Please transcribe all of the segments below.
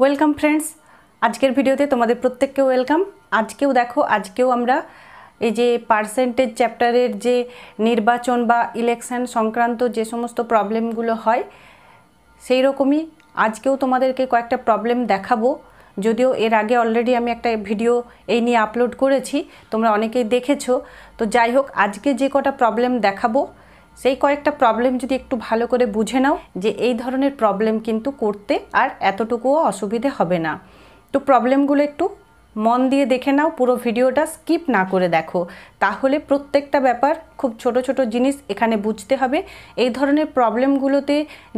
welcome friends আজকের ভিডিওতে তোমাদের প্রত্যেককে ওয়েলকাম আজকেও দেখো আজকেও আমরা এই যে পার্সেন্টেজ চ্যাপ্টারের যে নির্বাচন বা ইলেকশন সংক্রান্ত যে সমস্ত প্রবলেমগুলো হয় সেই রকমই আজকেও তোমাদেরকে কয়েকটা প্রবলেম দেখাবো যদিও এর আগে অলরেডি আমি একটা ভিডিও এই নিয়ে আপলোড করেছি তোমরা অনেকেই দেখেছো তো যাই হোক আজকে যে কটা প্রবলেম দেখাবো সেই কয়েকটা প্রবলেম যদি একটু ভালো করে বুঝে নাও যে এই ধরনের প্রবলেম কিন্তু করতে আর এতটুকুও অসুবিধে হবে না তো প্রবলেমগুলো একটু মন দিয়ে দেখে নাও পুরো ভিডিওটা স্কিপ না করে দেখো তাহলে প্রত্যেকটা ব্যাপার খুব ছোট ছোট জিনিস এখানে বুঝতে হবে এই ধরনের প্রবলেমগুলোতে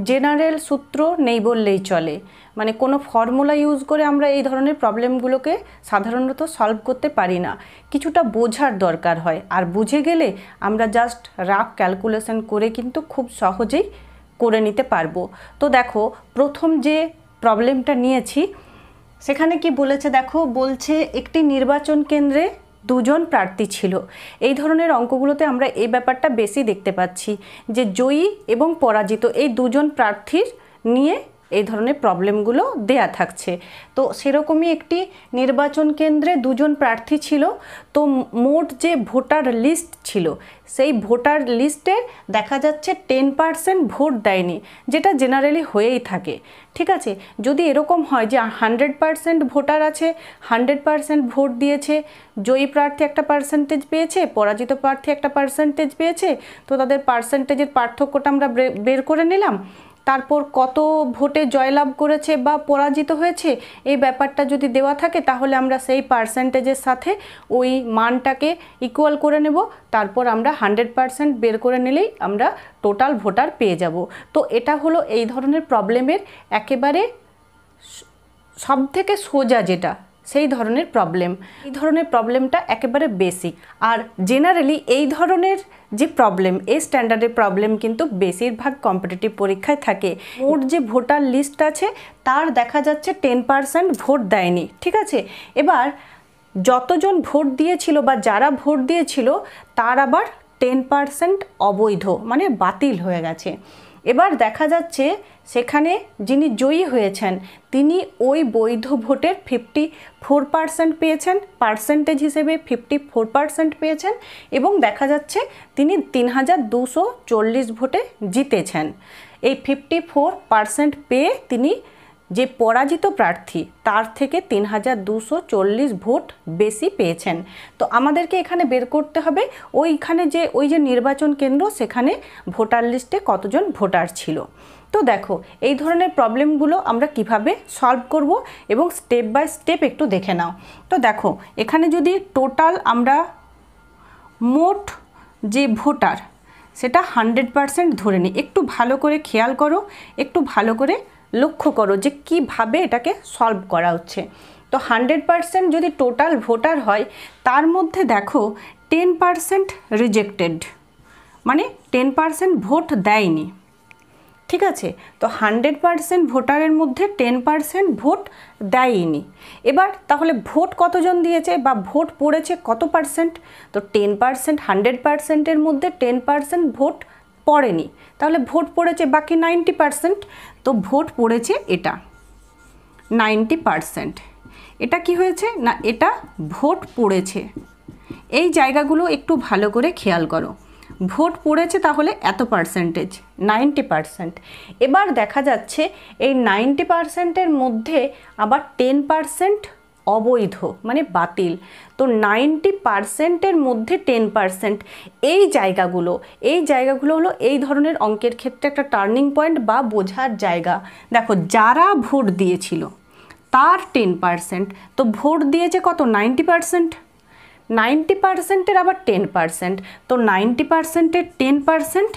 জেনারেল সূত্র নেই বললেই চলে মানে কোনো ফর্মুলা ইউজ করে আমরা এই ধরনের প্রবলেমগুলোকে সাধারণত সলভ করতে পারি না কিছুটা বোঝার দরকার হয় আর বুঝে গেলে আমরা জাস্ট রাফ ক্যালকুলেশন করে কিন্তু খুব সহজেই করে নিতে পারবো তো দেখো প্রথম যে প্রবলেমটা নিয়েছি সেখানে কি বলেছে দেখো বলছে একটি নির্বাচন কেন্দ্রে দুজন প্রার্থী ছিল এই ধরনের অঙ্কগুলোতে আমরা এই ব্যাপারটা বেশি দেখতে পাচ্ছি যে জয়ী এবং পরাজিত এই দুজন প্রার্থীর নিয়ে এই ধরনের প্রবলেমগুলো দেয়া থাকছে তো সেরকমই একটি নির্বাচন কেন্দ্রে দুজন প্রার্থী ছিল তো মোট যে ভোটার লিস্ট ছিল সেই ভোটার লিস্টে দেখা যাচ্ছে টেন পার্সেন্ট ভোট দেয়নি যেটা জেনারেলি হয়েই থাকে ঠিক আছে যদি এরকম হয় যে হান্ড্রেড পার্সেন্ট ভোটার আছে হান্ড্রেড পার্সেন্ট ভোট দিয়েছে জয়ী প্রার্থী একটা পার্সেন্টেজ পেয়েছে পরাজিত প্রার্থী একটা পার্সেন্টেজ পেয়েছে তো তাদের পার্সেন্টেজের পার্থক্যটা আমরা বের করে নিলাম তারপর কত ভোটে জয়লাভ করেছে বা পরাজিত হয়েছে এই ব্যাপারটা যদি দেওয়া থাকে তাহলে আমরা সেই পার্সেন্টেজের সাথে ওই মানটাকে ইকুয়াল করে নেব তারপর আমরা হান্ড্রেড পার্সেন্ট বের করে নিলেই আমরা টোটাল ভোটার পেয়ে যাব তো এটা হলো এই ধরনের প্রবলেমের একেবারে সব থেকে সোজা যেটা সেই ধরনের প্রবলেম এই ধরনের প্রবলেমটা একেবারে বেসিক আর জেনারেলি এই ধরনের যে প্রবলেম এই স্ট্যান্ডার্ডের প্রবলেম কিন্তু বেশিরভাগ কম্পিটিটিভ পরীক্ষায় থাকে ওর যে ভোটার লিস্ট আছে তার দেখা যাচ্ছে টেন পারসেন্ট ভোট দেয়নি ঠিক আছে এবার যতজন ভোট দিয়েছিল বা যারা ভোট দিয়েছিল তার আবার টেন পারসেন্ট অবৈধ মানে বাতিল হয়ে গেছে এবার দেখা যাচ্ছে সেখানে যিনি জয়ী হয়েছেন তিনি ওই বৈধ ভোটের ফিফটি ফোর পার্সেন্ট পেয়েছেন পার্সেন্টেজ হিসেবে ফিফটি ফোর পার্সেন্ট পেয়েছেন এবং দেখা যাচ্ছে তিনি তিন হাজার দুশো চল্লিশ ভোটে জিতেছেন এই ফিফটি ফোর পার্সেন্ট পেয়ে তিনি যে পরাজিত প্রার্থী তার থেকে তিন হাজার দুশো চল্লিশ ভোট বেশি পেয়েছেন তো আমাদেরকে এখানে বের করতে হবে ওইখানে যে ওই যে নির্বাচন কেন্দ্র সেখানে ভোটার লিস্টে কতজন ভোটার ছিল তো দেখো এই ধরনের প্রবলেমগুলো আমরা কিভাবে সলভ করব এবং স্টেপ বাই স্টেপ একটু দেখে নাও তো দেখো এখানে যদি টোটাল আমরা মোট যে ভোটার সেটা হান্ড্রেড পারসেন্ট ধরে নিই একটু ভালো করে খেয়াল করো একটু ভালো করে লক্ষ্য করো যে কিভাবে এটাকে সলভ করা হচ্ছে তো হান্ড্রেড পারসেন্ট যদি টোটাল ভোটার হয় তার মধ্যে দেখো টেন পারসেন্ট রিজেক্টেড মানে টেন পারসেন্ট ভোট দেয়নি ঠিক আছে তো হান্ড্রেড পারসেন্ট ভোটারের মধ্যে টেন পারসেন্ট ভোট দেয়নি এবার তাহলে ভোট কতজন দিয়েছে বা ভোট পড়েছে কত পার্সেন্ট তো টেন পারসেন্ট হান্ড্রেড পারসেন্টের মধ্যে টেন পারসেন্ট ভোট পড়েনি তাহলে ভোট পড়েছে বাকি নাইনটি পারসেন্ট তো ভোট পড়েছে এটা নাইনটি পারসেন্ট এটা কি হয়েছে না এটা ভোট পড়েছে এই জায়গাগুলো একটু ভালো করে খেয়াল করো ভোট পড়েছে তাহলে এত পার্সেন্টেজ নাইনটি পার্সেন্ট এবার দেখা যাচ্ছে এই নাইনটি পার্সেন্টের মধ্যে আবার টেন পার্সেন্ট অবৈধ মানে বাতিল তো নাইনটি পার্সেন্টের মধ্যে টেন পার্সেন্ট এই জায়গাগুলো এই জায়গাগুলো হলো এই ধরনের অঙ্কের ক্ষেত্রে একটা টার্নিং পয়েন্ট বা বোঝার জায়গা দেখো যারা ভোট দিয়েছিল তার টেন পার্সেন্ট তো ভোট দিয়েছে কত নাইনটি পার্সেন্ট নাইনটি পার্সেন্টের আবার টেন পার্সেন্ট তো নাইনটি পার্সেন্টের টেন পার্সেন্ট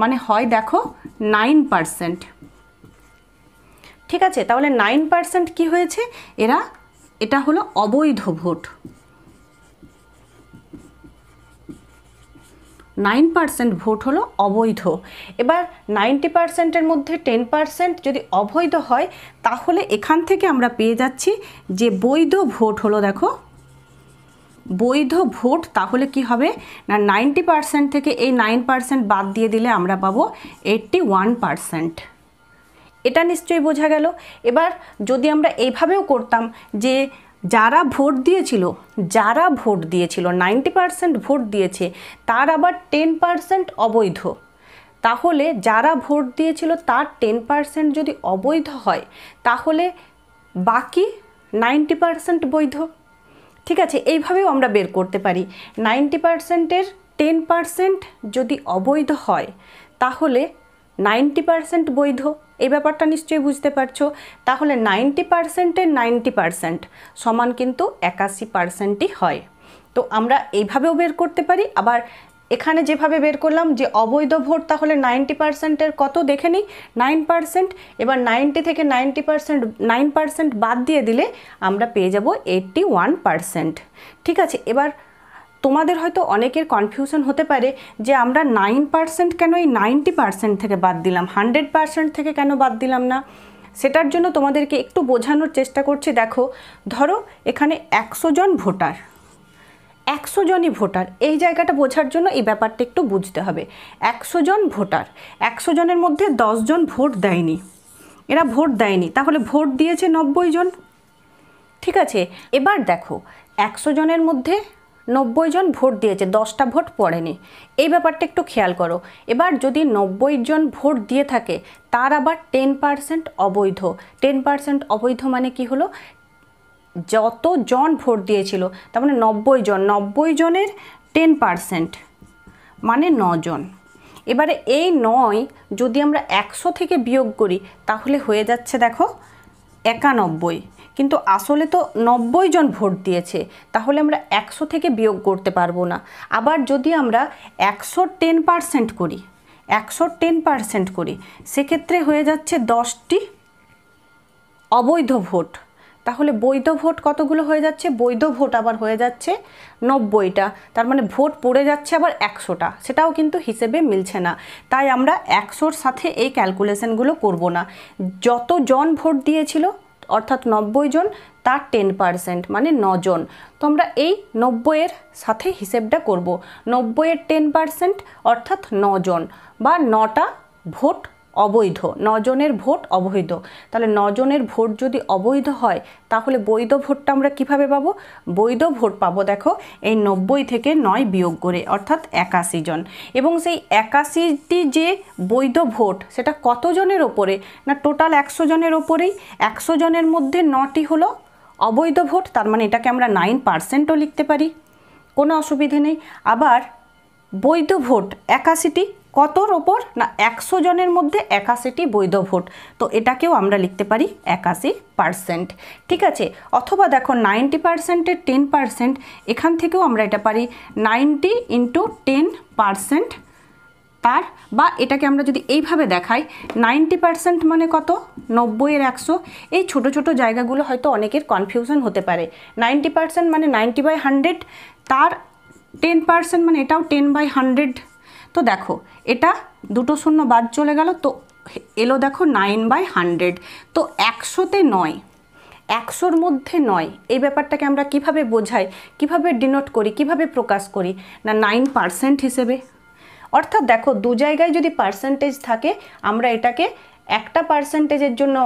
মানে হয় দেখো নাইন পার্সেন্ট ঠিক আছে তাহলে নাইন পার্সেন্ট কী হয়েছে এরা এটা হলো অবৈধ ভোট নাইন পার্সেন্ট ভোট হলো অবৈধ এবার নাইনটি পার্সেন্টের মধ্যে টেন পার্সেন্ট যদি অবৈধ হয় তাহলে এখান থেকে আমরা পেয়ে যাচ্ছি যে বৈধ ভোট হলো দেখো বৈধ ভোট তাহলে কি হবে না নাইনটি পারসেন্ট থেকে এই নাইন পারসেন্ট বাদ দিয়ে দিলে আমরা পাবো এইটটি ওয়ান পারসেন্ট এটা নিশ্চয়ই বোঝা গেল এবার যদি আমরা এইভাবেও করতাম যে যারা ভোট দিয়েছিল যারা ভোট দিয়েছিল নাইনটি পারসেন্ট ভোট দিয়েছে তার আবার টেন পারসেন্ট অবৈধ তাহলে যারা ভোট দিয়েছিল তার টেন পারসেন্ট যদি অবৈধ হয় তাহলে বাকি নাইনটি পারসেন্ট বৈধ ঠিক আছে এইভাবেও আমরা বের করতে পারি নাইনটি পারসেন্টের টেন পারসেন্ট যদি অবৈধ হয় তাহলে নাইনটি পারসেন্ট বৈধ এই ব্যাপারটা নিশ্চয়ই বুঝতে পারছো তাহলে নাইনটি পারসেন্টের নাইনটি পারসেন্ট সমান কিন্তু একাশি পারসেন্টই হয় তো আমরা এইভাবেও বের করতে পারি আবার এখানে যেভাবে বের করলাম যে অবৈধ ভোট তাহলে নাইনটি পার্সেন্টের কত দেখে নিই নাইন পার্সেন্ট এবার নাইনটি থেকে নাইনটি পার্সেন্ট নাইন পার্সেন্ট বাদ দিয়ে দিলে আমরা পেয়ে যাব এইটটি ওয়ান পার্সেন্ট ঠিক আছে এবার তোমাদের হয়তো অনেকের কনফিউশন হতে পারে যে আমরা নাইন পার্সেন্ট কেন এই নাইনটি পার্সেন্ট থেকে বাদ দিলাম হান্ড্রেড পার্সেন্ট থেকে কেন বাদ দিলাম না সেটার জন্য তোমাদেরকে একটু বোঝানোর চেষ্টা করছি দেখো ধরো এখানে একশো জন ভোটার একশো জনই ভোটার এই জায়গাটা বোঝার জন্য এই ব্যাপারটা একটু বুঝতে হবে একশো জন ভোটার একশো জনের মধ্যে জন ভোট দেয়নি এরা ভোট দেয়নি তাহলে ভোট দিয়েছে নব্বই জন ঠিক আছে এবার দেখো একশো জনের মধ্যে নব্বই জন ভোট দিয়েছে দশটা ভোট পড়েনি এই ব্যাপারটা একটু খেয়াল করো এবার যদি নব্বই জন ভোট দিয়ে থাকে তার আবার টেন পার্সেন্ট অবৈধ টেন পার্সেন্ট অবৈধ মানে কি হলো যত জন ভোট দিয়েছিল তার মানে নব্বই জন নব্বই জনের টেন পারসেন্ট মানে নজন এবারে এই নয় যদি আমরা একশো থেকে বিয়োগ করি তাহলে হয়ে যাচ্ছে দেখো একানব্বই কিন্তু আসলে তো নব্বই জন ভোট দিয়েছে তাহলে আমরা একশো থেকে বিয়োগ করতে পারবো না আবার যদি আমরা একশো টেন পারসেন্ট করি একশো টেন পারসেন্ট করি সেক্ষেত্রে হয়ে যাচ্ছে দশটি অবৈধ ভোট তাহলে বৈধ ভোট কতগুলো হয়ে যাচ্ছে বৈধ ভোট আবার হয়ে যাচ্ছে নব্বইটা তার মানে ভোট পড়ে যাচ্ছে আবার একশোটা সেটাও কিন্তু হিসেবে মিলছে না তাই আমরা একশোর সাথে এই ক্যালকুলেশনগুলো করব না যত জন ভোট দিয়েছিল অর্থাৎ নব্বই জন তার টেন পারসেন্ট মানে নজন তো আমরা এই নব্বইয়ের সাথে হিসেবটা করব নব্বইয়ের টেন পারসেন্ট অর্থাৎ নজন বা নটা ভোট অবৈধ নজনের ভোট অবৈধ তাহলে নজনের ভোট যদি অবৈধ হয় তাহলে বৈধ ভোটটা আমরা কিভাবে পাবো বৈধ ভোট পাবো দেখো এই নব্বই থেকে নয় বিয়োগ করে অর্থাৎ একাশি জন এবং সেই একাশিটি যে বৈধ ভোট সেটা কতজনের ওপরে না টোটাল একশো জনের ওপরেই একশো জনের মধ্যে নটি হলো অবৈধ ভোট তার মানে এটাকে আমরা নাইন পার্সেন্টও লিখতে পারি কোনো অসুবিধে নেই আবার বৈধ ভোট একাশিটি কতর ওপর না একশো জনের মধ্যে একাশিটি বৈধ ভোট তো এটাকেও আমরা লিখতে পারি একাশি পারসেন্ট ঠিক আছে অথবা দেখো নাইনটি পারসেন্টের টেন পারসেন্ট এখান থেকেও আমরা এটা পারি নাইনটি ইন্টু টেন পার্সেন্ট তার বা এটাকে আমরা যদি এইভাবে দেখাই নাইনটি পারসেন্ট মানে কত নব্বইয়ের একশো এই ছোট ছোট জায়গাগুলো হয়তো অনেকের কনফিউশন হতে পারে নাইনটি পার্সেন্ট মানে নাইনটি বাই হান্ড্রেড তার টেন পার্সেন্ট মানে এটাও টেন বাই হান্ড্রেড তো দেখো এটা দুটো শূন্য বাদ চলে গেল তো এলো দেখো নাইন বাই হান্ড্রেড তো একশোতে নয় একশোর মধ্যে নয় এই ব্যাপারটাকে আমরা কিভাবে বোঝাই কিভাবে ডিনোট করি কিভাবে প্রকাশ করি না নাইন পার্সেন্ট হিসেবে অর্থাৎ দেখো দু জায়গায় যদি পার্সেন্টেজ থাকে আমরা এটাকে একটা পার্সেন্টেজের জন্য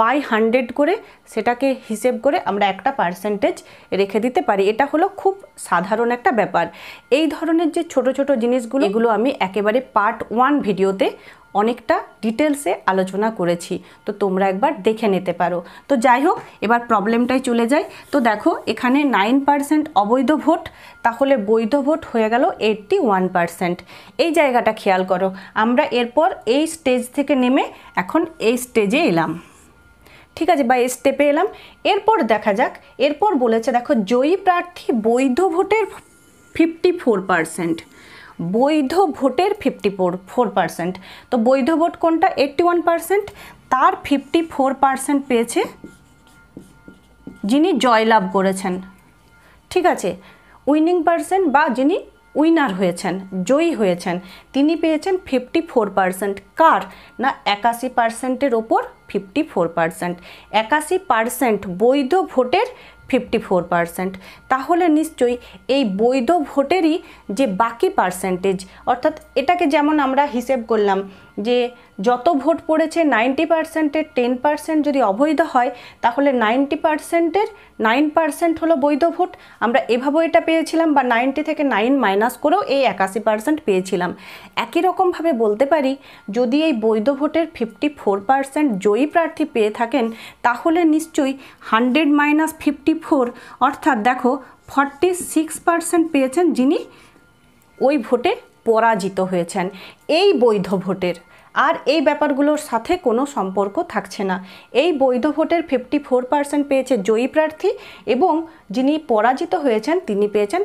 বাই হান্ড্রেড করে সেটাকে হিসেব করে আমরা একটা পার্সেন্টেজ রেখে দিতে পারি এটা হলো খুব সাধারণ একটা ব্যাপার এই ধরনের যে ছোট ছোট জিনিসগুলো এগুলো আমি একেবারে পার্ট ওয়ান ভিডিওতে অনেকটা ডিটেলসে আলোচনা করেছি তো তোমরা একবার দেখে নিতে পারো তো যাই হোক এবার প্রবলেমটাই চলে যাই তো দেখো এখানে নাইন পার্সেন্ট অবৈধ ভোট তাহলে বৈধ ভোট হয়ে গেল এইটটি ওয়ান পার্সেন্ট এই জায়গাটা খেয়াল করো আমরা এরপর এই স্টেজ থেকে নেমে এখন এই স্টেজে এলাম ঠিক আছে বা এই স্টেপে এলাম এরপর দেখা যাক এরপর বলেছে দেখো জয়ী প্রার্থী বৈধ ভোটের ফিফটি ফোর পার্সেন্ট বৈধ ভোটের ফিফটি ফোর ফোর পার্সেন্ট তো বৈধ ভোট কোনটা এইটটি ওয়ান পার্সেন্ট তার ফিফটি ফোর পার্সেন্ট পেয়েছে যিনি জয়লাভ করেছেন ঠিক আছে উইনিং পার্সেন্ট বা যিনি উইনার হয়েছেন জয়ী হয়েছেন তিনি পেয়েছেন ফিফটি ফোর পার্সেন্ট কার না একাশি পার্সেন্টের ওপর ফিফটি ফোর পার্সেন্ট একাশি পার্সেন্ট বৈধ ভোটের ফিফটি ফোর পারসেন্ট তাহলে নিশ্চয়ই এই বৈধ ভোটেরই যে বাকি পার্সেন্টেজ অর্থাৎ এটাকে যেমন আমরা হিসেব করলাম যে যত ভোট পড়েছে নাইনটি পার্সেন্টের টেন পার্সেন্ট যদি অবৈধ হয় তাহলে নাইনটি পার্সেন্টের নাইন পার্সেন্ট হলো বৈধ ভোট আমরা এভাবে এটা পেয়েছিলাম বা নাইনটি থেকে নাইন মাইনাস করেও এই একাশি পার্সেন্ট পেয়েছিলাম একই রকমভাবে বলতে পারি যদি এই বৈধ ভোটের ফিফটি ফোর পার্সেন্ট জয়ী প্রার্থী পেয়ে থাকেন তাহলে নিশ্চয়ই হান্ড্রেড মাইনাস ফিফটি ফোর অর্থাৎ দেখো ফর্টি সিক্স পার্সেন্ট পেয়েছেন যিনি ওই ভোটে পরাজিত হয়েছেন এই বৈধ ভোটের আর এই ব্যাপারগুলোর সাথে কোনো সম্পর্ক থাকছে না এই বৈধ ভোটের ফিফটি ফোর পার্সেন্ট পেয়েছে জয়ী প্রার্থী এবং যিনি পরাজিত হয়েছেন তিনি পেয়েছেন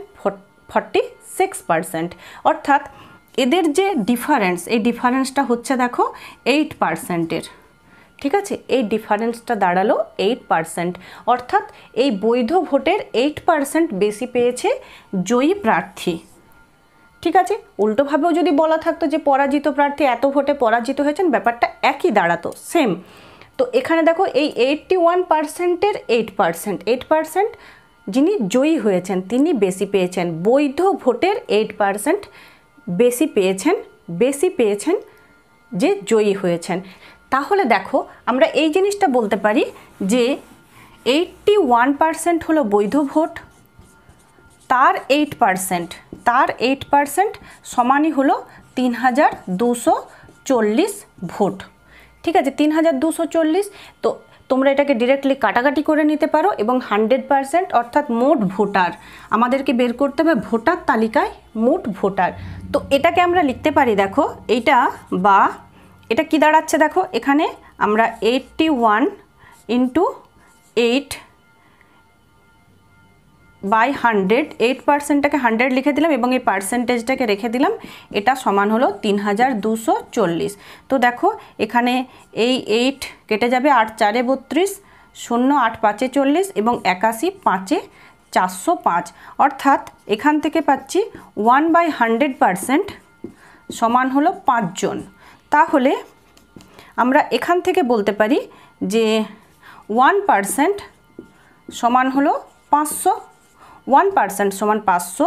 ফর্টি সিক্স পার্সেন্ট অর্থাৎ এদের যে ডিফারেন্স এই ডিফারেন্সটা হচ্ছে দেখো এইট পার্সেন্টের ঠিক আছে এই ডিফারেন্সটা দাঁড়ালো এইট পার্সেন্ট অর্থাৎ এই বৈধ ভোটের এইট পার্সেন্ট বেশি পেয়েছে জয়ী প্রার্থী ঠিক আছে উল্টোভাবেও যদি বলা থাকতো যে পরাজিত প্রার্থী এত ভোটে পরাজিত হয়েছেন ব্যাপারটা একই দাঁড়াতো সেম তো এখানে দেখো এই এইটটি ওয়ান পার্সেন্টের এইট পার্সেন্ট এইট পার্সেন্ট যিনি জয়ী হয়েছেন তিনি বেশি পেয়েছেন বৈধ ভোটের এইট পার্সেন্ট বেশি পেয়েছেন বেশি পেয়েছেন যে জয়ী হয়েছেন তাহলে দেখো আমরা এই জিনিসটা বলতে পারি যে এইটটি ওয়ান পার্সেন্ট হলো বৈধ ভোট তার এইট পারসেন্ট তার এইট পারসেন্ট সমানই হলো তিন হাজার দুশো চল্লিশ ভোট ঠিক আছে তিন হাজার দুশো চল্লিশ তো তোমরা এটাকে ডিরেক্টলি কাটাকাটি করে নিতে পারো এবং হান্ড্রেড পারসেন্ট অর্থাৎ মোট ভোটার আমাদেরকে বের করতে হবে ভোটার তালিকায় মোট ভোটার তো এটাকে আমরা লিখতে পারি দেখো এটা বা এটা কি দাঁড়াচ্ছে দেখো এখানে আমরা eighty one into eight by hundred eight পার্সেন্টটাকে হান্ড্রেড লিখে দিলাম এবং এই পার্সেন্টেজটাকে রেখে দিলাম এটা সমান হলো তিন হাজার দুশো চল্লিশ তো দেখো এখানে এই এইট কেটে যাবে আট চারে বত্রিশ শূন্য আট পাঁচে চল্লিশ এবং একাশি পাঁচে চারশো পাঁচ অর্থাৎ এখান থেকে পাচ্ছি ওয়ান বাই হান্ড্রেড পারসেন্ট সমান হলো পাঁচজন তাহলে আমরা এখান থেকে বলতে পারি যে ওয়ান পারসেন্ট সমান হলো পাঁচশো ওয়ান পার্সেন্ট সমান পাঁচশো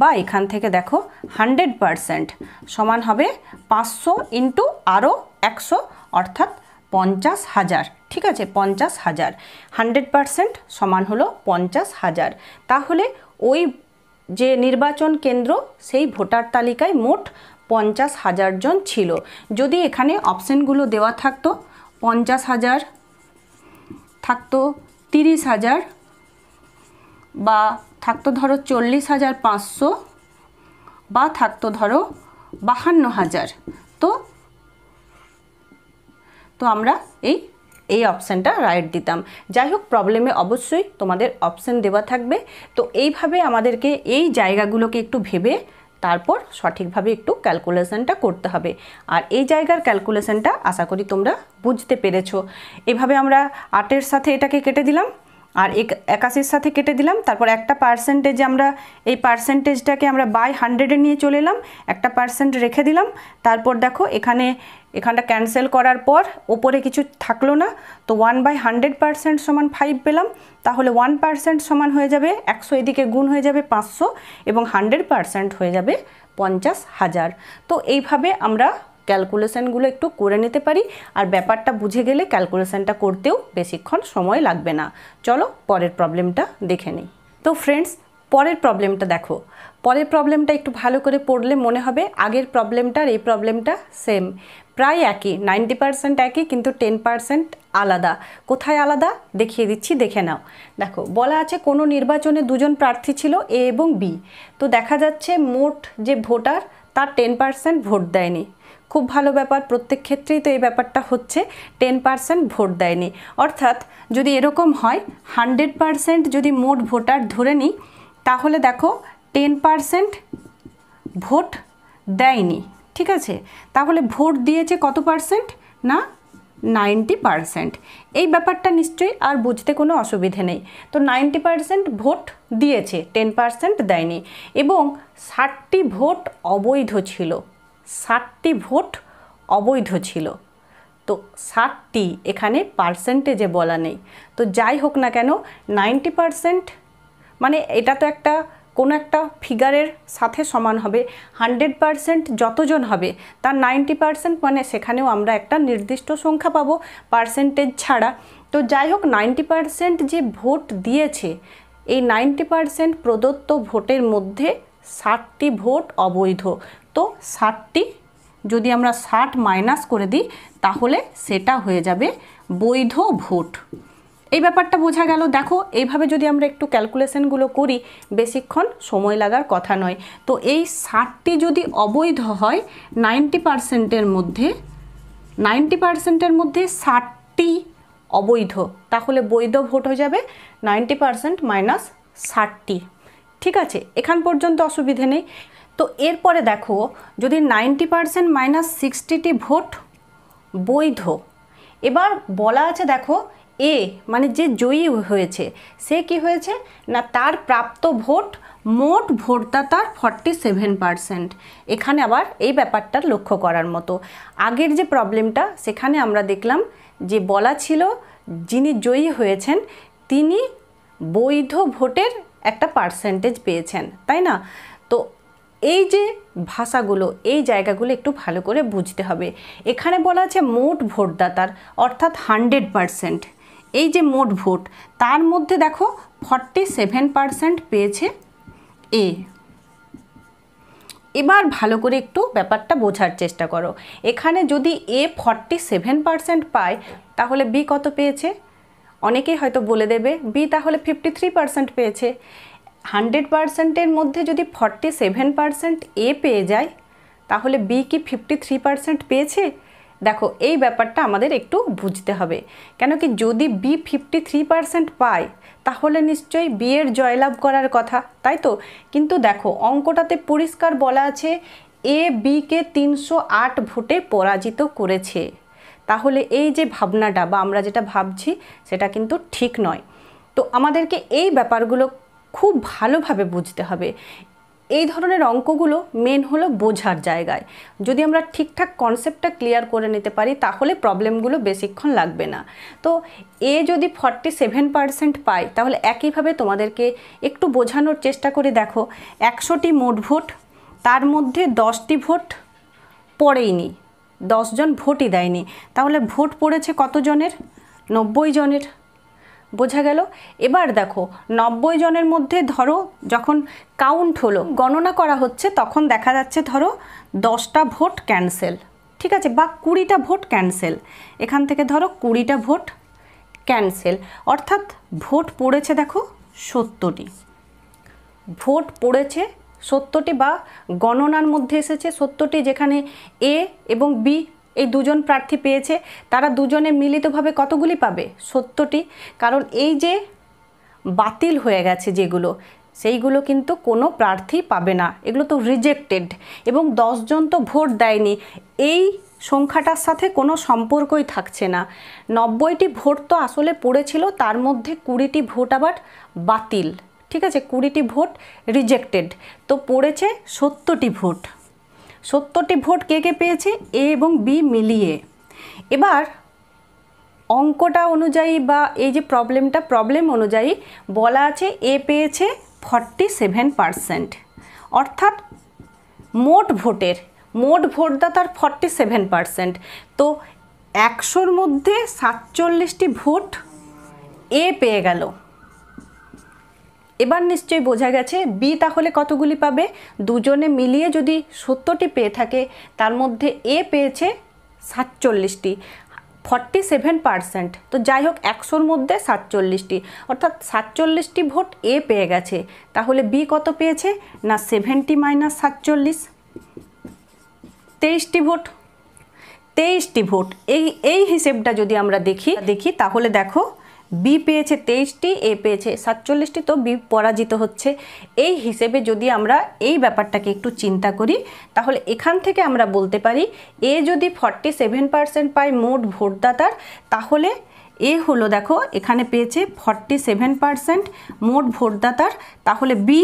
বা এখান থেকে দেখো হান্ড্রেড পারসেন্ট সমান হবে পাঁচশো ইন্টু আরও একশো অর্থাৎ পঞ্চাশ হাজার ঠিক আছে পঞ্চাশ হাজার হান্ড্রেড পারসেন্ট সমান হলো পঞ্চাশ হাজার তাহলে ওই যে নির্বাচন কেন্দ্র সেই ভোটার তালিকায় মোট পঞ্চাশ হাজার জন ছিল যদি এখানে অপশানগুলো দেওয়া থাকতো পঞ্চাশ হাজার থাকতো তিরিশ হাজার বা থাকতো ধরো চল্লিশ হাজার পাঁচশো বা থাকতো ধরো বাহান্ন হাজার তো তো আমরা এই এই অপশানটা রাইট দিতাম যাই হোক প্রবলেমে অবশ্যই তোমাদের অপশান দেওয়া থাকবে তো এইভাবে আমাদেরকে এই জায়গাগুলোকে একটু ভেবে তারপর সঠিকভাবে একটু ক্যালকুলেশানটা করতে হবে আর এই জায়গার ক্যালকুলেশানটা আশা করি তোমরা বুঝতে পেরেছ এভাবে আমরা আটের সাথে এটাকে কেটে দিলাম আর এক একাশির সাথে কেটে দিলাম তারপর একটা পার্সেন্টেজ আমরা এই পার্সেন্টেজটাকে আমরা বাই হান্ড্রেডে নিয়ে চলে এলাম একটা পার্সেন্ট রেখে দিলাম তারপর দেখো এখানে এখানটা ক্যান্সেল করার পর ওপরে কিছু থাকলো না তো ওয়ান বাই হান্ড্রেড পার্সেন্ট সমান ফাইভ পেলাম তাহলে ওয়ান পার্সেন্ট সমান হয়ে যাবে একশো এদিকে গুণ হয়ে যাবে পাঁচশো এবং হান্ড্রেড পার্সেন্ট হয়ে যাবে পঞ্চাশ হাজার তো এইভাবে আমরা ক্যালকুলেশানগুলো একটু করে নিতে পারি আর ব্যাপারটা বুঝে গেলে ক্যালকুলেশানটা করতেও বেশিক্ষণ সময় লাগবে না চলো পরের প্রবলেমটা দেখে নিই তো ফ্রেন্ডস পরের প্রবলেমটা দেখো পরের প্রবলেমটা একটু ভালো করে পড়লে মনে হবে আগের প্রবলেমটার এই প্রবলেমটা সেম প্রায় একই নাইনটি পারসেন্ট একই কিন্তু টেন পারসেন্ট আলাদা কোথায় আলাদা দেখিয়ে দিচ্ছি দেখে নাও দেখো বলা আছে কোনো নির্বাচনে দুজন প্রার্থী ছিল এ এবং বি তো দেখা যাচ্ছে মোট যে ভোটার তার টেন পারসেন্ট ভোট দেয়নি খুব ভালো ব্যাপার প্রত্যেক ক্ষেত্রেই তো এই ব্যাপারটা হচ্ছে টেন পার্সেন্ট ভোট দেয়নি অর্থাৎ যদি এরকম হয় হান্ড্রেড পার্সেন্ট যদি মোট ভোটার ধরে নিই তাহলে দেখো টেন পার্সেন্ট ভোট দেয়নি ঠিক আছে তাহলে ভোট দিয়েছে কত পার্সেন্ট না নাইনটি পারসেন্ট এই ব্যাপারটা নিশ্চয়ই আর বুঝতে কোনো অসুবিধে নেই তো নাইনটি পারসেন্ট ভোট দিয়েছে টেন পারসেন্ট দেয়নি এবং ষাটটি ভোট অবৈধ ছিল ষাটটি ভোট অবৈধ ছিল তো ষাটটি এখানে পার্সেন্টেজে বলা নেই তো যাই হোক না কেন নাইনটি পারসেন্ট মানে এটা তো একটা কোনো একটা ফিগারের সাথে সমান হবে হান্ড্রেড পারসেন্ট যতজন হবে তার নাইনটি পারসেন্ট মানে সেখানেও আমরা একটা নির্দিষ্ট সংখ্যা পাবো পার্সেন্টেজ ছাড়া তো যাই হোক নাইনটি পারসেন্ট যে ভোট দিয়েছে এই নাইনটি পারসেন্ট প্রদত্ত ভোটের মধ্যে ষাটটি ভোট অবৈধ তো ষাটটি যদি আমরা ষাট মাইনাস করে দিই তাহলে সেটা হয়ে যাবে বৈধ ভোট এই ব্যাপারটা বোঝা গেল দেখো এইভাবে যদি আমরা একটু ক্যালকুলেশনগুলো করি বেশিক্ষণ সময় লাগার কথা নয় তো এই ষাটটি যদি অবৈধ হয় নাইনটি পারসেন্টের মধ্যে নাইনটি পারসেন্টের মধ্যে ষাটটি অবৈধ তাহলে বৈধ ভোট হয়ে যাবে নাইনটি পারসেন্ট মাইনাস ষাটটি ঠিক আছে এখান পর্যন্ত অসুবিধে নেই তো এরপরে দেখো যদি নাইনটি পারসেন্ট মাইনাস সিক্সটিটি ভোট বৈধ এবার বলা আছে দেখো এ মানে যে জয়ী হয়েছে সে কি হয়েছে না তার প্রাপ্ত ভোট মোট ভোটদাতার ফর্টি সেভেন পারসেন্ট এখানে আবার এই ব্যাপারটা লক্ষ্য করার মতো আগের যে প্রবলেমটা সেখানে আমরা দেখলাম যে বলা ছিল যিনি জয়ী হয়েছেন তিনি বৈধ ভোটের একটা পার্সেন্টেজ পেয়েছেন তাই না তো এই যে ভাষাগুলো এই জায়গাগুলো একটু ভালো করে বুঝতে হবে এখানে বলা আছে মোট ভোটদাতার অর্থাৎ হান্ড্রেড পারসেন্ট এই যে মোট ভোট তার মধ্যে দেখো ফর্টি সেভেন পারসেন্ট পেয়েছে এ এবার ভালো করে একটু ব্যাপারটা বোঝার চেষ্টা করো এখানে যদি এ ফর্টি সেভেন পারসেন্ট পায় তাহলে বি কত পেয়েছে অনেকেই হয়তো বলে দেবে বি তাহলে ফিফটি থ্রি পার্সেন্ট পেয়েছে হান্ড্রেড পার্সেন্টের মধ্যে যদি ফর্টি সেভেন পার্সেন্ট এ পেয়ে যায় তাহলে বি কি ফিফটি থ্রি পার্সেন্ট পেয়েছে দেখো এই ব্যাপারটা আমাদের একটু বুঝতে হবে কেন কি যদি বি ফিফটি থ্রি পারসেন্ট পায় তাহলে নিশ্চয়ই বিয়ের জয়লাভ করার কথা তাই তো কিন্তু দেখো অঙ্কটাতে পরিষ্কার বলা আছে এ বিকে তিনশো আট ভোটে পরাজিত করেছে তাহলে এই যে ভাবনাটা বা আমরা যেটা ভাবছি সেটা কিন্তু ঠিক নয় তো আমাদেরকে এই ব্যাপারগুলো খুব ভালোভাবে বুঝতে হবে এই ধরনের অঙ্কগুলো মেন হলো বোঝার জায়গায় যদি আমরা ঠিকঠাক কনসেপ্টটা ক্লিয়ার করে নিতে পারি তাহলে প্রবলেমগুলো বেশিক্ষণ লাগবে না তো এ যদি ফর্টি সেভেন পারসেন্ট পায় তাহলে একইভাবে তোমাদেরকে একটু বোঝানোর চেষ্টা করে দেখো একশোটি মোট ভোট তার মধ্যে দশটি ভোট পড়েইনি দশজন ভোটই দেয়নি তাহলে ভোট পড়েছে কতজনের নব্বই জনের বোঝা গেল এবার দেখো নব্বই জনের মধ্যে ধরো যখন কাউন্ট হলো গণনা করা হচ্ছে তখন দেখা যাচ্ছে ধরো দশটা ভোট ক্যান্সেল ঠিক আছে বা কুড়িটা ভোট ক্যান্সেল এখান থেকে ধরো কুড়িটা ভোট ক্যান্সেল অর্থাৎ ভোট পড়েছে দেখো সত্তরটি ভোট পড়েছে সত্যটি বা গণনার মধ্যে এসেছে সত্যটি যেখানে এ এবং বি এই দুজন প্রার্থী পেয়েছে তারা দুজনে মিলিতভাবে কতগুলি পাবে সত্যটি কারণ এই যে বাতিল হয়ে গেছে যেগুলো সেইগুলো কিন্তু কোনো প্রার্থী পাবে না এগুলো তো রিজেক্টেড এবং দশজন তো ভোট দেয়নি এই সংখ্যাটার সাথে কোনো সম্পর্কই থাকছে না নব্বইটি ভোট তো আসলে পড়েছিল তার মধ্যে কুড়িটি ভোট আবার বাতিল ঠিক আছে কুড়িটি ভোট রিজেক্টেড তো পড়েছে সত্তরটি ভোট সত্তরটি ভোট কে কে পেয়েছে এ এবং বি মিলিয়ে এবার অঙ্কটা অনুযায়ী বা এই যে প্রবলেমটা প্রবলেম অনুযায়ী বলা আছে এ পেয়েছে ফর্টি সেভেন পারসেন্ট অর্থাৎ মোট ভোটের মোট ভোটদাতার ফর্টি সেভেন পারসেন্ট তো একশোর মধ্যে সাতচল্লিশটি ভোট এ পেয়ে গেল এবার নিশ্চয়ই বোঝা গেছে বি তাহলে কতগুলি পাবে দুজনে মিলিয়ে যদি সত্তরটি পেয়ে থাকে তার মধ্যে এ পেয়েছে সাতচল্লিশটি ফর্টি সেভেন পারসেন্ট তো যাই হোক একশোর মধ্যে সাতচল্লিশটি অর্থাৎ সাতচল্লিশটি ভোট এ পেয়ে গেছে তাহলে বি কত পেয়েছে না সেভেন্টি মাইনাস সাতচল্লিশ তেইশটি ভোট তেইশটি ভোট এই এই হিসেবটা যদি আমরা দেখি দেখি তাহলে দেখো বি পেয়েছে তেইশটি এ পেয়েছে সাতচল্লিশটি তো বি পরাজিত হচ্ছে এই হিসেবে যদি আমরা এই ব্যাপারটাকে একটু চিন্তা করি তাহলে এখান থেকে আমরা বলতে পারি এ যদি ফর্টি সেভেন পার্সেন্ট পায় মোট ভোটদাতার তাহলে এ হলো দেখো এখানে পেয়েছে ফর্টি সেভেন পারসেন্ট মোট ভোটদাতার তাহলে বি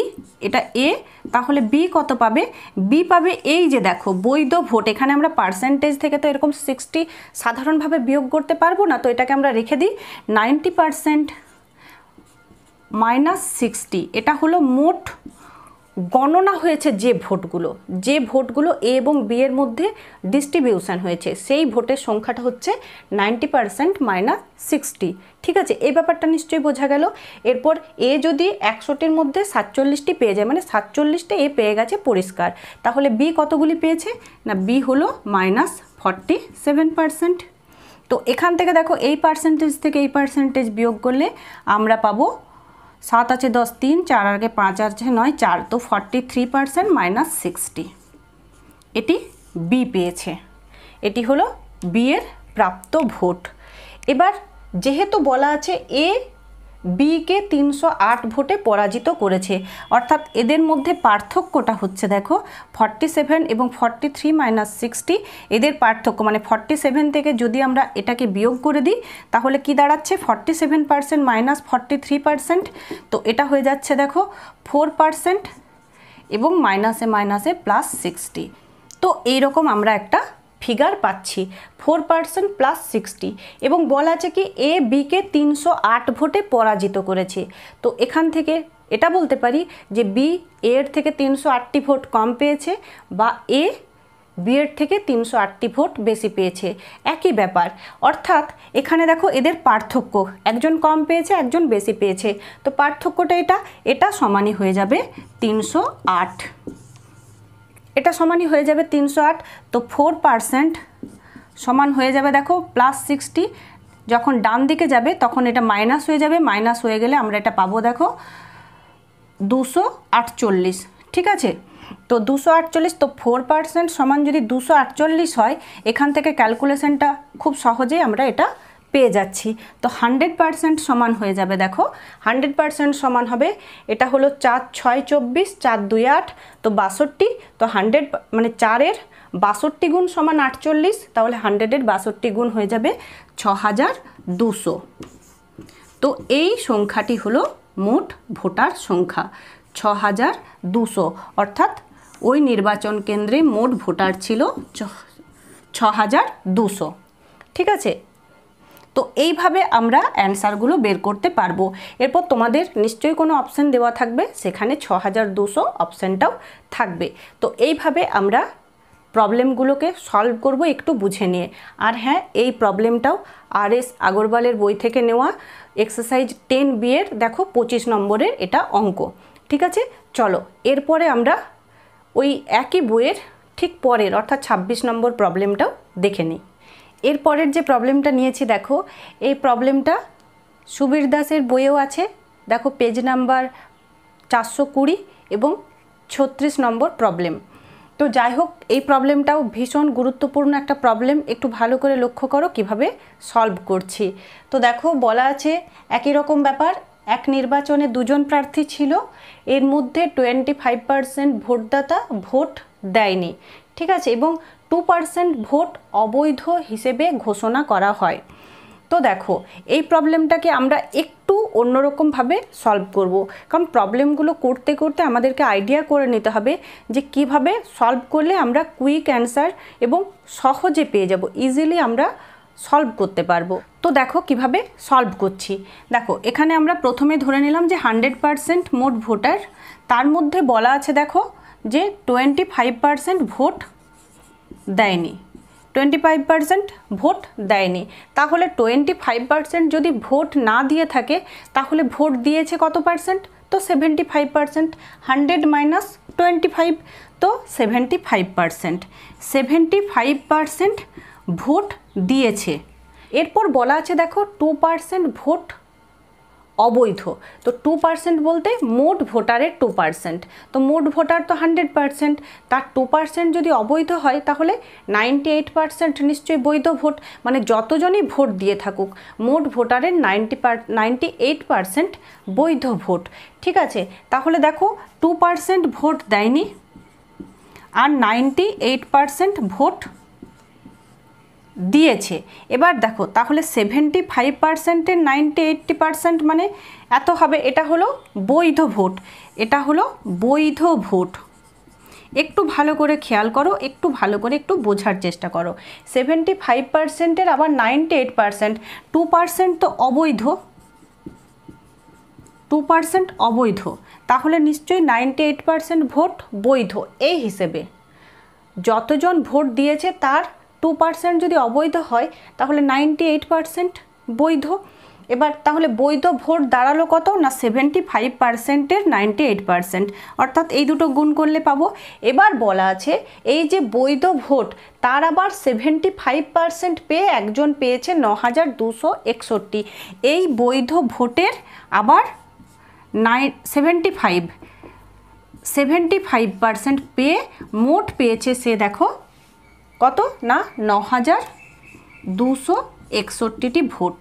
এটা এ তাহলে বি কত পাবে বি পাবে এই যে দেখো বৈধ ভোট এখানে আমরা পার্সেন্টেজ থেকে তো এরকম সিক্সটি সাধারণভাবে বিয়োগ করতে পারবো না তো এটাকে আমরা রেখে দিই নাইনটি পারসেন্ট মাইনাস সিক্সটি এটা হলো মোট গণনা হয়েছে যে ভোটগুলো যে ভোটগুলো এ এবং বি এর মধ্যে ডিস্ট্রিবিউশন হয়েছে সেই ভোটের সংখ্যাটা হচ্ছে নাইনটি পারসেন্ট মাইনাস সিক্সটি ঠিক আছে এই ব্যাপারটা নিশ্চয়ই বোঝা গেল এরপর এ যদি একশোটির মধ্যে সাতচল্লিশটি পেয়ে যায় মানে সাতচল্লিশটা এ পেয়ে গেছে পরিষ্কার তাহলে বি কতগুলি পেয়েছে না বি হলো মাইনাস ফর্টি সেভেন পারসেন্ট তো এখান থেকে দেখো এই পার্সেন্টেজ থেকে এই পার্সেন্টেজ বিয়োগ করলে আমরা পাবো সাত আছে দশ তিন চার আগে পাঁচ আছে নয় চার তো forty three percent minus sixty এটি বি পেয়েছে এটি হলো বিয়ের প্রাপ্ত ভোট এবার যেহেতু বলা আছে এ বিকে তিনশো আট ভোটে পরাজিত করেছে অর্থাৎ এদের মধ্যে পার্থক্যটা হচ্ছে দেখো ফর্টি সেভেন এবং ফর্টি থ্রি মাইনাস সিক্সটি এদের পার্থক্য মানে ফর্টি সেভেন থেকে যদি আমরা এটাকে বিয়োগ করে দিই তাহলে কি দাঁড়াচ্ছে forty seven percent minus forty three percent তো এটা হয়ে যাচ্ছে দেখো ফোর পার্সেন্ট এবং মাইনাসে মাইনাসে প্লাস সিক্সটি তো এইরকম আমরা একটা ফিগার পাচ্ছি ফোর পার্সেন্ট প্লাস সিক্সটি এবং বলা আছে কি এ বিকে তিনশো আট ভোটে পরাজিত করেছে তো এখান থেকে এটা বলতে পারি যে বি এর থেকে তিনশো আটটি ভোট কম পেয়েছে বা এ বিয়ের থেকে তিনশো আটটি ভোট বেশি পেয়েছে একই ব্যাপার অর্থাৎ এখানে দেখো এদের পার্থক্য একজন কম পেয়েছে একজন বেশি পেয়েছে তো পার্থক্যটা এটা এটা সমানই হয়ে যাবে তিনশো আট এটা সমানই হয়ে যাবে তিনশো আট তো ফোর পারসেন্ট সমান হয়ে যাবে দেখো প্লাস সিক্সটি যখন ডান দিকে যাবে তখন এটা মাইনাস হয়ে যাবে মাইনাস হয়ে গেলে আমরা এটা পাবো দেখো দুশো আটচল্লিশ ঠিক আছে তো দুশো আটচল্লিশ তো ফোর পার্সেন্ট সমান যদি দুশো আটচল্লিশ হয় এখান থেকে ক্যালকুলেশনটা খুব সহজেই আমরা এটা পেয়ে যাচ্ছি তো হান্ড্রেড পারসেন্ট সমান হয়ে যাবে দেখো হান্ড্রেড পারসেন্ট সমান হবে এটা হলো চার ছয় চব্বিশ চার দুই আট তো বাষট্টি তো হান্ড্রেড মানে চারের বাষট্টি গুণ সমান আটচল্লিশ তাহলে হান্ড্রেডের বাষট্টি গুণ হয়ে যাবে ছ হাজার দুশো তো এই সংখ্যাটি হলো মোট ভোটার সংখ্যা ছ হাজার দুশো অর্থাৎ ওই নির্বাচন কেন্দ্রে মোট ভোটার ছিল ছ হাজার দুশো ঠিক আছে তো এইভাবে আমরা অ্যান্সারগুলো বের করতে পারবো এরপর তোমাদের নিশ্চয়ই কোনো অপশান দেওয়া থাকবে সেখানে ছ হাজার দুশো অপশানটাও থাকবে তো এইভাবে আমরা প্রবলেমগুলোকে সলভ করব একটু বুঝে নিয়ে আর হ্যাঁ এই প্রবলেমটাও আর এস আগরওয়ালের বই থেকে নেওয়া এক্সারসাইজ টেন বিয়ের দেখো পঁচিশ নম্বরের এটা অঙ্ক ঠিক আছে চলো এরপরে আমরা ওই একই বইয়ের ঠিক পরের অর্থাৎ ২৬ নম্বর প্রবলেমটাও দেখে নিই এর পরের যে প্রবলেমটা নিয়েছি দেখো এই প্রবলেমটা সুবীর দাসের বইয়েও আছে দেখো পেজ নাম্বার চারশো কুড়ি এবং ছত্রিশ নম্বর প্রবলেম তো যাই হোক এই প্রবলেমটাও ভীষণ গুরুত্বপূর্ণ একটা প্রবলেম একটু ভালো করে লক্ষ্য করো কিভাবে সলভ করছি তো দেখো বলা আছে একই রকম ব্যাপার এক নির্বাচনে দুজন প্রার্থী ছিল এর মধ্যে টোয়েন্টি ফাইভ পারসেন্ট ভোটদাতা ভোট দেয়নি ঠিক আছে এবং টু পার্সেন্ট ভোট অবৈধ হিসেবে ঘোষণা করা হয় তো দেখো এই প্রবলেমটাকে আমরা একটু অন্যরকমভাবে সলভ করব কারণ প্রবলেমগুলো করতে করতে আমাদেরকে আইডিয়া করে নিতে হবে যে কিভাবে সলভ করলে আমরা কুইক অ্যান্সার এবং সহজে পেয়ে যাব ইজিলি আমরা সলভ করতে পারবো তো দেখো কিভাবে সলভ করছি দেখো এখানে আমরা প্রথমে ধরে নিলাম যে হান্ড্রেড পারসেন্ট মোট ভোটার তার মধ্যে বলা আছে দেখো যে টোয়েন্টি ফাইভ পারসেন্ট ভোট দেয়নি টোয়েন্টি ফাইভ পার্সেন্ট ভোট দেয়নি তাহলে টোয়েন্টি ফাইভ পার্সেন্ট যদি ভোট না দিয়ে থাকে তাহলে ভোট দিয়েছে কত পার্সেন্ট তো seventy five percent hundred minus twenty five তো seventy five percent seventy five percent vote দিয়েছে এরপর বলা আছে দেখো টু পার্সেন্ট ভোট অবৈধ তো টু পার্সেন্ট বলতে মোট ভোটারের টু পার্সেন্ট তো মোট ভোটার তো হান্ড্রেড পার্সেন্ট তার টু পার্সেন্ট যদি অবৈধ হয় তাহলে নাইনটি এইট পার্সেন্ট নিশ্চয়ই বৈধ ভোট মানে যতজনই ভোট দিয়ে থাকুক মোট ভোটারের ninety per ninety eight percent বৈধ ভোট ঠিক আছে তাহলে দেখো টু পার্সেন্ট ভোট দেয়নি আর নাইনটি এইট পার্সেন্ট ভোট দিয়েছে এবার দেখো তাহলে সেভেন্টি ফাইভ পার্সেন্টের নাইনটি এইট্টি পার্সেন্ট মানে এত হবে এটা হলো বৈধ ভোট এটা হলো বৈধ ভোট একটু ভালো করে খেয়াল করো একটু ভালো করে একটু বোঝার চেষ্টা করো সেভেন্টি ফাইভ পার্সেন্টের আবার ninety eight percent two percent তো অবৈধ টু পার্সেন্ট অবৈধ তাহলে নিশ্চয়ই নাইনটি এইট পার্সেন্ট ভোট বৈধ এই হিসেবে যতজন ভোট দিয়েছে তার টু পার্সেন্ট যদি অবৈধ হয় তাহলে নাইনটি এইট পার্সেন্ট বৈধ এবার তাহলে বৈধ ভোট দাঁড়ালো কত না সেভেন্টি ফাইভ পার্সেন্টের নাইনটি এইট পার্সেন্ট অর্থাৎ এই দুটো গুণ করলে পাবো এবার বলা আছে এই যে বৈধ ভোট তার আবার সেভেন্টি ফাইভ পার্সেন্ট পেয়ে একজন পেয়েছে ন হাজার দুশো একষট্টি এই বৈধ ভোটের আবার nine seventy five seventy five percent পেয়ে মোট পেয়েছে সে দেখো কত না ন হাজার দুশো একষট্টিটি ভোট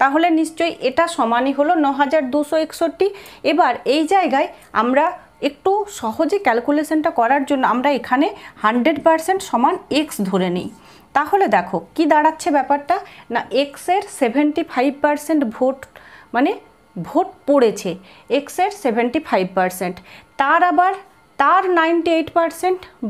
তাহলে নিশ্চয়ই এটা সমানই হলো ন হাজার দুশো একষট্টি এবার এই জায়গায় আমরা একটু সহজে ক্যালকুলেশনটা করার জন্য আমরা এখানে হান্ড্রেড পারসেন্ট সমান এক্স ধরে নিই তাহলে দেখো কি দাঁড়াচ্ছে ব্যাপারটা না এক্সের সেভেন্টি ফাইভ পারসেন্ট ভোট মানে ভোট পড়েছে এক্সের সেভেন্টি ফাইভ পারসেন্ট তার আবার তার নাইনটি এইট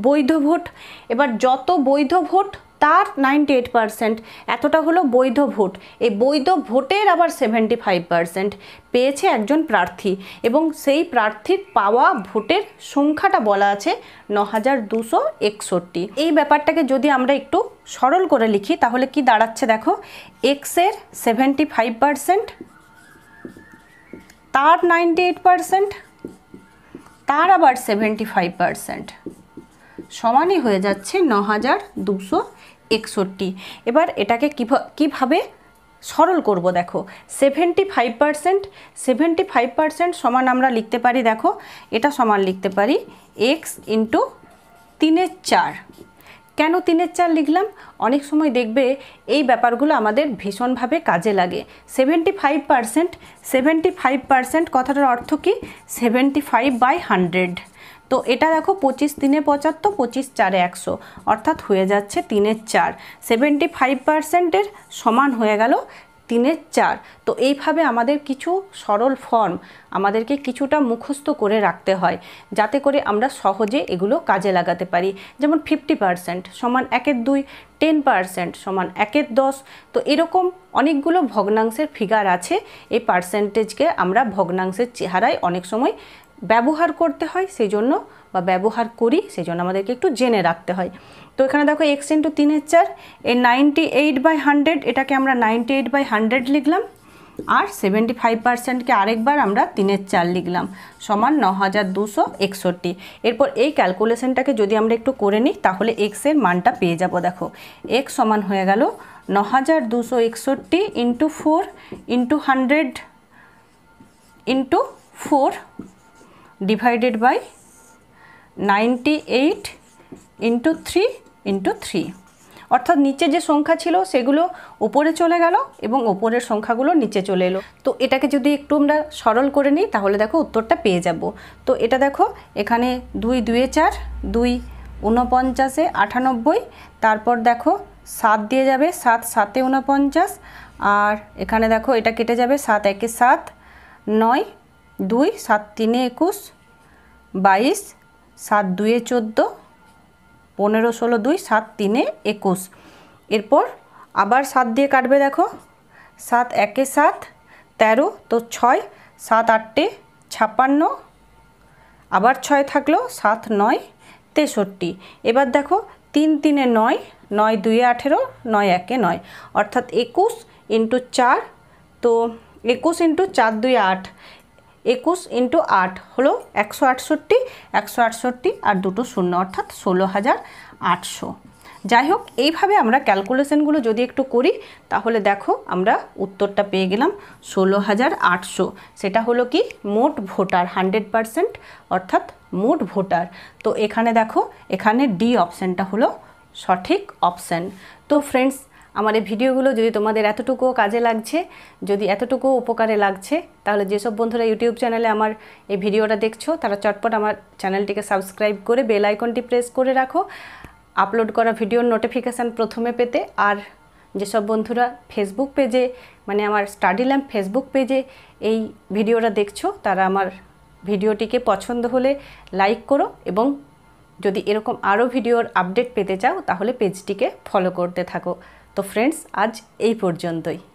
বৈধ ভোট এবার যত বৈধ ভোট তার নাইনটি এইট পারসেন্ট এতটা হলো বৈধ ভোট এই বৈধ ভোটের আবার সেভেন্টি ফাইভ পারসেন্ট পেয়েছে একজন প্রার্থী এবং সেই প্রার্থীর পাওয়া ভোটের সংখ্যাটা বলা আছে ন হাজার দুশো একষট্টি এই ব্যাপারটাকে যদি আমরা একটু সরল করে লিখি তাহলে কি দাঁড়াচ্ছে দেখো এক্সের সেভেন্টি ফাইভ পারসেন্ট তার নাইনটি এইট তার আবার সেভেন্টি ফাইভ পারসেন্ট সমানই হয়ে যাচ্ছে ন হাজার দুশো একষট্টি এবার এটাকে কীভাবে সরল করব দেখো seventy five percent seventy five percent সমান আমরা লিখতে পারি দেখো এটা সমান লিখতে পারি এক্স ইন্টু তিনের চার কেন তিনের চার লিখলাম অনেক সময় দেখবে এই ব্যাপারগুলো আমাদের ভীষণভাবে কাজে লাগে seventy five percent seventy five percent কথাটার অর্থ কী সেভেন্টি ফাইভ বাই হান্ড্রেড তো এটা দেখো পঁচিশ তিনে পঁচাত্তর পঁচিশ চারে একশো অর্থাৎ হয়ে যাচ্ছে তিনের চার সেভেন্টি ফাইভ পারসেন্টের সমান হয়ে গেল তিনের চার তো এইভাবে আমাদের কিছু সরল ফর্ম আমাদেরকে কিছুটা মুখস্থ করে রাখতে হয় যাতে করে আমরা সহজে এগুলো কাজে লাগাতে পারি যেমন ফিফটি পারসেন্ট সমান একের দুই টেন পারসেন্ট সমান একের দশ তো এরকম অনেকগুলো ভগ্নাংশের ফিগার আছে এই পার্সেন্টেজকে আমরা ভগ্নাংশের চেহারায় অনেক সময় ব্যবহার করতে হয় সেই জন্য বা ব্যবহার করি সেই জন্য আমাদেরকে একটু জেনে রাখতে হয় তো এখানে দেখো এক্স ইন্টু তিনের চার এই নাইনটি এইট বাই হান্ড্রেড এটাকে আমরা নাইনটি এইট বাই হান্ড্রেড লিখলাম আর সেভেন্টি ফাইভ পার্সেন্টকে আরেকবার আমরা তিনের চার লিখলাম সমান ন হাজার দুশো একষট্টি এরপর এই ক্যালকুলেশনটাকে যদি আমরা একটু করে নিই তাহলে এক্সের মানটা পেয়ে যাব দেখো এক্স সমান হয়ে গেল ন হাজার দুশো একষট্টি into four into hundred into four divided by ninety eight into three into three অর্থাৎ নিচে যে সংখ্যা ছিল সেগুলো ওপরে চলে গেল এবং ওপরের সংখ্যাগুলো নিচে চলে এলো তো এটাকে যদি একটু আমরা সরল করে নিই তাহলে দেখো উত্তরটা পেয়ে যাব তো এটা দেখো এখানে দুই দুয়ে চার দুই ঊনপঞ্চাশে আটানব্বই তারপর দেখো সাত দিয়ে যাবে সাত সাতে ঊনপঞ্চাশ আর এখানে দেখো এটা কেটে যাবে সাত একে সাত নয় দুই সাত তিনে একুশ বাইশ সাত দুয়ে চোদ্দো পনেরো ষোলো দুই সাত তিনে একুশ এরপর আবার সাত দিয়ে কাটবে দেখো সাত একে সাত তেরো তো ছয় সাত আটটে ছাপ্পান্ন আবার ছয় থাকলো সাত নয় তেষট্টি এবার দেখো তিন তিনে নয় নয় দুই আঠেরো নয় একে নয় অর্থাৎ একুশ ইন্টু চার তো একুশ ইন্টু চার দুই আট একুশ ইন্টু আট হলো একশো আটষট্টি একশো আটষট্টি আর দুটো শূন্য অর্থাৎ ষোলো হাজার আটশো যাই হোক এইভাবে আমরা ক্যালকুলেশনগুলো যদি একটু করি তাহলে দেখো আমরা উত্তরটা পেয়ে গেলাম ষোলো হাজার আটশো সেটা হলো কি মোট ভোটার হান্ড্রেড পারসেন্ট অর্থাৎ মোট ভোটার তো এখানে দেখো এখানে ডি অপশানটা হলো সঠিক অপশান তো ফ্রেন্ডস আমার এই ভিডিওগুলো যদি তোমাদের এতটুকুও কাজে লাগছে যদি এতটুকু উপকারে লাগছে তাহলে যেসব বন্ধুরা ইউটিউব চ্যানেলে আমার এই ভিডিওটা দেখছো তারা চটপট আমার চ্যানেলটিকে সাবস্ক্রাইব করে বেল আইকনটি প্রেস করে রাখো আপলোড করা ভিডিওর নোটিফিকেশান প্রথমে পেতে আর যেসব বন্ধুরা ফেসবুক পেজে মানে আমার স্টাডি ল্যাম্প ফেসবুক পেজে এই ভিডিওটা দেখছো তারা আমার ভিডিওটিকে পছন্দ হলে লাইক করো এবং যদি এরকম আরও ভিডিওর আপডেট পেতে চাও তাহলে পেজটিকে ফলো করতে থাকো তো ফ্রেন্ডস আজ এই পর্যন্তই